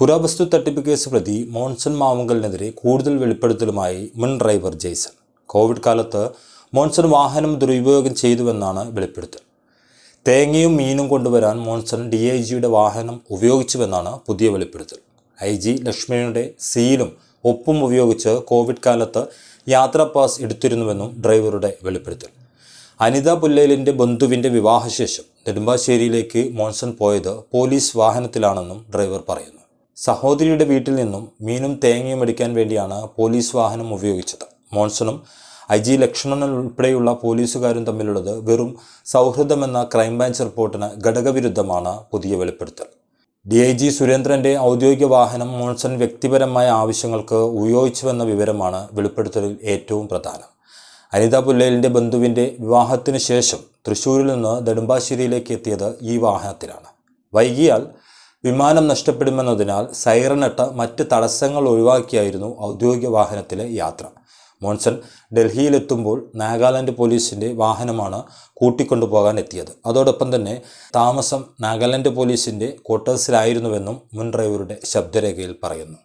പുരാവസ്തു തട്ടിപ്പ് കേസ് പ്രതി മോൺസൺ മാവുങ്കലിനെതിരെ കൂടുതൽ വെളിപ്പെടുത്തലുമായി മുൻ ഡ്രൈവർ ജെയ്സൺ കോവിഡ് കാലത്ത് മോൺസൺ വാഹനം ദുരുപയോഗം ചെയ്തുവെന്നാണ് വെളിപ്പെടുത്തൽ തേങ്ങയും മീനും കൊണ്ടുവരാൻ മോൺസൺ ഡി ഐ ജിയുടെ വാഹനം ഉപയോഗിച്ചുവെന്നാണ് പുതിയ വെളിപ്പെടുത്തൽ ഐ ജി ലക്ഷ്മിയുടെ സീലും ഒപ്പും ഉപയോഗിച്ച് കോവിഡ് കാലത്ത് യാത്രാ പാസ് എടുത്തിരുന്നുവെന്നും ഡ്രൈവറുടെ വെളിപ്പെടുത്തൽ അനിത പുല്ലേലിൻ്റെ ബന്ധുവിൻ്റെ വിവാഹശേഷം നെടുമ്പാശ്ശേരിയിലേക്ക് മോൺസൺ പോയത് പോലീസ് വാഹനത്തിലാണെന്നും ഡ്രൈവർ പറയുന്നു സഹോദരിയുടെ വീട്ടിൽ നിന്നും മീനും തേങ്ങയും എടുക്കാൻ വേണ്ടിയാണ് പോലീസ് വാഹനം ഉപയോഗിച്ചത് മോൺസണും ഐ ജി ലക്ഷ്മണൻ ഉൾപ്പെടെയുള്ള പോലീസുകാരും തമ്മിലുള്ളത് വെറും സൗഹൃദമെന്ന ക്രൈംബ്രാഞ്ച് റിപ്പോർട്ടിന് ഘടകവിരുദ്ധമാണ് പുതിയ വെളിപ്പെടുത്തൽ ഡി ഐ ജി സുരേന്ദ്രൻ്റെ ഔദ്യോഗിക വാഹനം മോൺസൺ വ്യക്തിപരമായ ആവശ്യങ്ങൾക്ക് ഉപയോഗിച്ചുവെന്ന വിവരമാണ് വെളിപ്പെടുത്തലിൽ ഏറ്റവും പ്രധാനം അനിത പുല്ലേലിൻ്റെ ബന്ധുവിൻ്റെ വിവാഹത്തിന് ശേഷം തൃശ്ശൂരിൽ നിന്ന് നെടുമ്പാശ്ശേരിയിലേക്ക് എത്തിയത് ഈ വാഹനത്തിലാണ് വൈകിയാൽ വിമാനം നഷ്ടപ്പെടുമെന്നതിനാൽ സൈറനിട്ട മറ്റ് തടസ്സങ്ങൾ ഒഴിവാക്കിയായിരുന്നു ഔദ്യോഗിക വാഹനത്തിലെ യാത്ര മോൺസൺ ഡൽഹിയിലെത്തുമ്പോൾ നാഗാലാൻഡ് പോലീസിൻ്റെ വാഹനമാണ് കൂട്ടിക്കൊണ്ടുപോകാൻ എത്തിയത് അതോടൊപ്പം തന്നെ താമസം നാഗാലാൻഡ് പോലീസിൻ്റെ ക്വാർട്ടേഴ്സിലായിരുന്നുവെന്നും മുൻ ഡ്രൈവറുടെ ശബ്ദരേഖയിൽ പറയുന്നു